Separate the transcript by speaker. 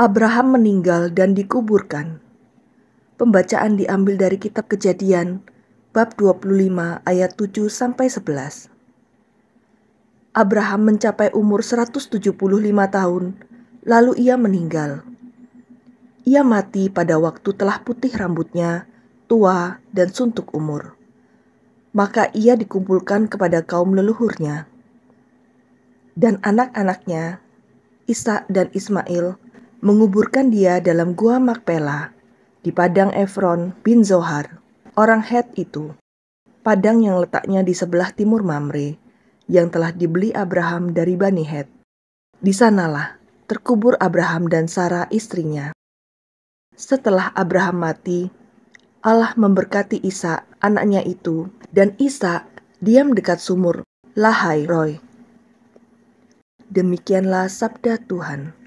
Speaker 1: Abraham meninggal dan dikuburkan. Pembacaan diambil dari kitab Kejadian bab 25 ayat 7 sampai 11. Abraham mencapai umur 175 tahun lalu ia meninggal. Ia mati pada waktu telah putih rambutnya, tua dan suntuk umur. Maka ia dikumpulkan kepada kaum leluhurnya. Dan anak-anaknya, Isa dan Ismail, menguburkan dia dalam gua Makpela di padang Efron bin Zohar, orang Het itu, padang yang letaknya di sebelah timur Mamre, yang telah dibeli Abraham dari Bani Het. Di sanalah terkubur Abraham dan Sarah istrinya. Setelah Abraham mati, Allah memberkati Isa, anaknya itu, dan Isa diam dekat sumur Lahai Roy. Demikianlah sabda Tuhan.